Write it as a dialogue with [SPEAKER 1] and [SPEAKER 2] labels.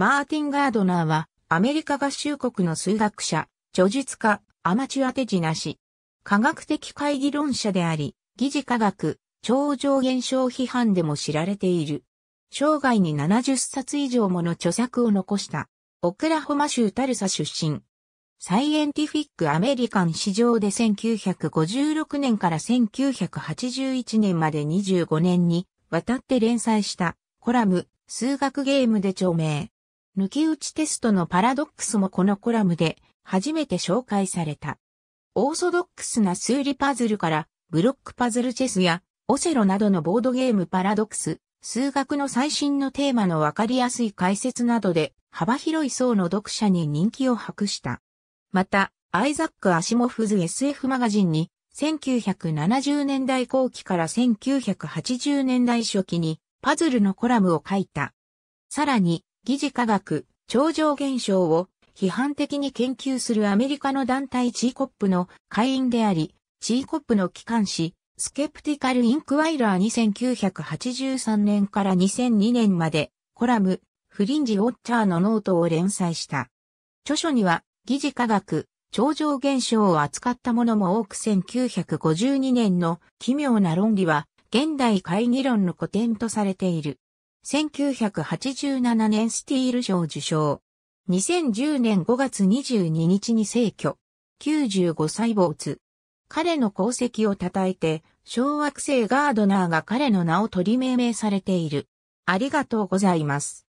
[SPEAKER 1] マーティン・ガードナーは、アメリカ合衆国の数学者、著述家、アマチュア手品師。科学的会議論者であり、疑似科学、超常現象批判でも知られている。生涯に70冊以上もの著作を残した。オクラホマ州タルサ出身。サイエンティフィックアメリカン市場で1956年から1981年まで25年に渡って連載したコラム数学ゲームで著名。抜き打ちテストのパラドックスもこのコラムで初めて紹介された。オーソドックスな数理パズルからブロックパズルチェスやオセロなどのボードゲームパラドックス、数学の最新のテーマのわかりやすい解説などで幅広い層の読者に人気を博した。また、アイザック・アシモフズ SF マガジンに1970年代後期から1980年代初期にパズルのコラムを書いた。さらに、疑似科学、超常現象を批判的に研究するアメリカの団体チーコップの会員であり、チーコップの機関紙、スケプティカル・インクワイラー2 9 8 3年から2002年まで、コラム、フリンジ・ウォッチャーのノートを連載した。著書には、疑似科学、超常現象を扱ったものも多く1952年の奇妙な論理は、現代会議論の古典とされている。1987年スティール賞受賞。2010年5月22日に逝去。95歳没。彼の功績を称えて、小惑星ガードナーが彼の名を取り命名されている。ありがとうござい
[SPEAKER 2] ます。